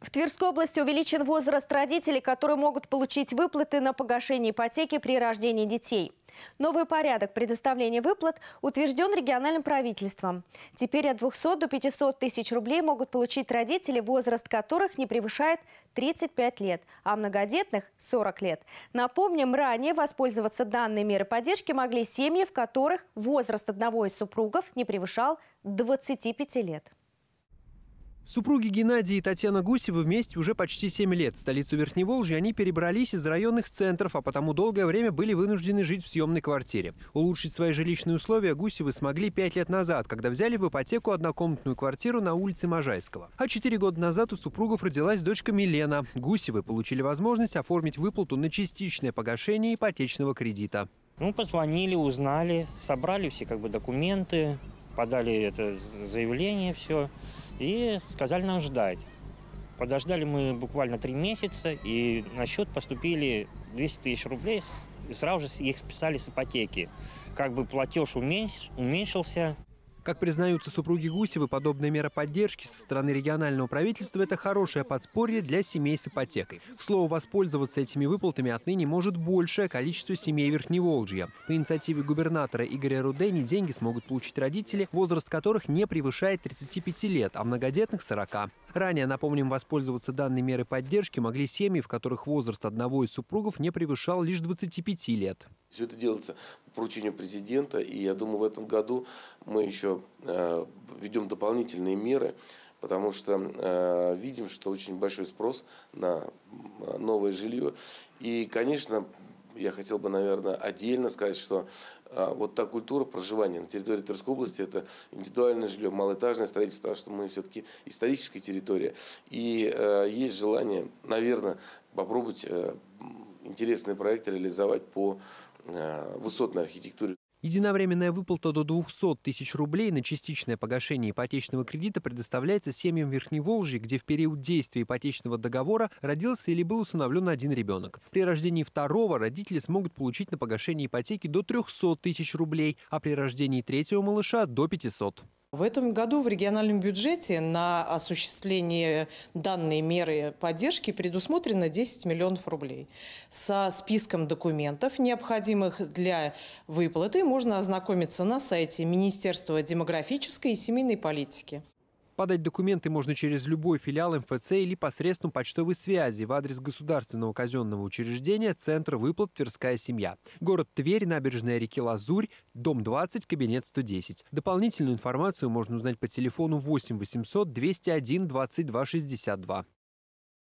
В Тверской области увеличен возраст родителей, которые могут получить выплаты на погашение ипотеки при рождении детей. Новый порядок предоставления выплат утвержден региональным правительством. Теперь от 200 до 500 тысяч рублей могут получить родители, возраст которых не превышает 35 лет, а многодетных – 40 лет. Напомним, ранее воспользоваться данной мерой поддержки могли семьи, в которых возраст одного из супругов не превышал 25 лет. Супруги Геннадий и Татьяна Гусевы вместе уже почти 7 лет. В столицу Верхневолжья они перебрались из районных центров, а потому долгое время были вынуждены жить в съемной квартире. Улучшить свои жилищные условия Гусевы смогли 5 лет назад, когда взяли в ипотеку однокомнатную квартиру на улице Можайского. А 4 года назад у супругов родилась дочка Милена. Гусевы получили возможность оформить выплату на частичное погашение ипотечного кредита. Ну, позвонили, узнали, собрали все как бы документы, подали это заявление, все, и сказали нам ждать. Подождали мы буквально три месяца, и на счет поступили 200 тысяч рублей, и сразу же их списали с ипотеки. Как бы платеж уменьш, уменьшился. Как признаются супруги Гусевы, подобная мера поддержки со стороны регионального правительства – это хорошее подспорье для семей с ипотекой. К слову, воспользоваться этими выплатами отныне может большее количество семей Верхневолжья. По инициативе губернатора Игоря Рудени деньги смогут получить родители, возраст которых не превышает 35 лет, а многодетных – 40. Ранее, напомним, воспользоваться данной мерой поддержки могли семьи, в которых возраст одного из супругов не превышал лишь 25 лет. Все это делается по поручению президента, и я думаю, в этом году мы еще э, ведем дополнительные меры, потому что э, видим, что очень большой спрос на новое жилье. И, конечно, я хотел бы, наверное, отдельно сказать, что а, вот та культура проживания на территории Тверской области – это индивидуальное жилье, малоэтажное строительство, потому а что мы все-таки историческая территория. И э, есть желание, наверное, попробовать э, интересные проекты реализовать по э, высотной архитектуре. Единовременная выплата до 200 тысяч рублей на частичное погашение ипотечного кредита предоставляется семьям Верхневолжья, где в период действия ипотечного договора родился или был усыновлен один ребенок. При рождении второго родители смогут получить на погашение ипотеки до 300 тысяч рублей, а при рождении третьего малыша – до 500. В этом году в региональном бюджете на осуществление данной меры поддержки предусмотрено 10 миллионов рублей. Со списком документов, необходимых для выплаты, можно ознакомиться на сайте Министерства демографической и семейной политики. Подать документы можно через любой филиал МФЦ или посредством почтовой связи в адрес государственного казенного учреждения «Центр выплат «Тверская семья». Город Тверь, набережная реки Лазурь, дом 20, кабинет 110. Дополнительную информацию можно узнать по телефону 8 800 201 22 62.